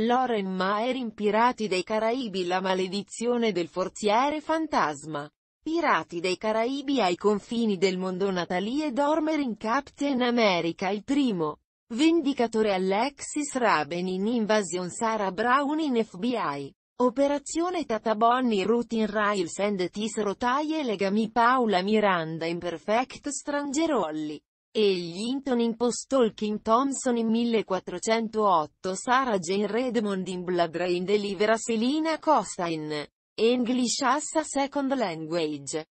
Loren Maher in Pirati dei Caraibi La maledizione del forziere fantasma. Pirati dei Caraibi ai confini del mondo Natalie Dormer in Captain America il primo. Vendicatore Alexis Raben in Invasion Sarah Brown in FBI. Operazione Tata Bonnie Routine Rails and Tis Rotaie Legami Paula Miranda in Perfect Strangerolli e gli Hinton in Postolking Thompson in 1408 Sarah Jane Redmond in Blood Rain Delivera Selina Costa in English as a Second Language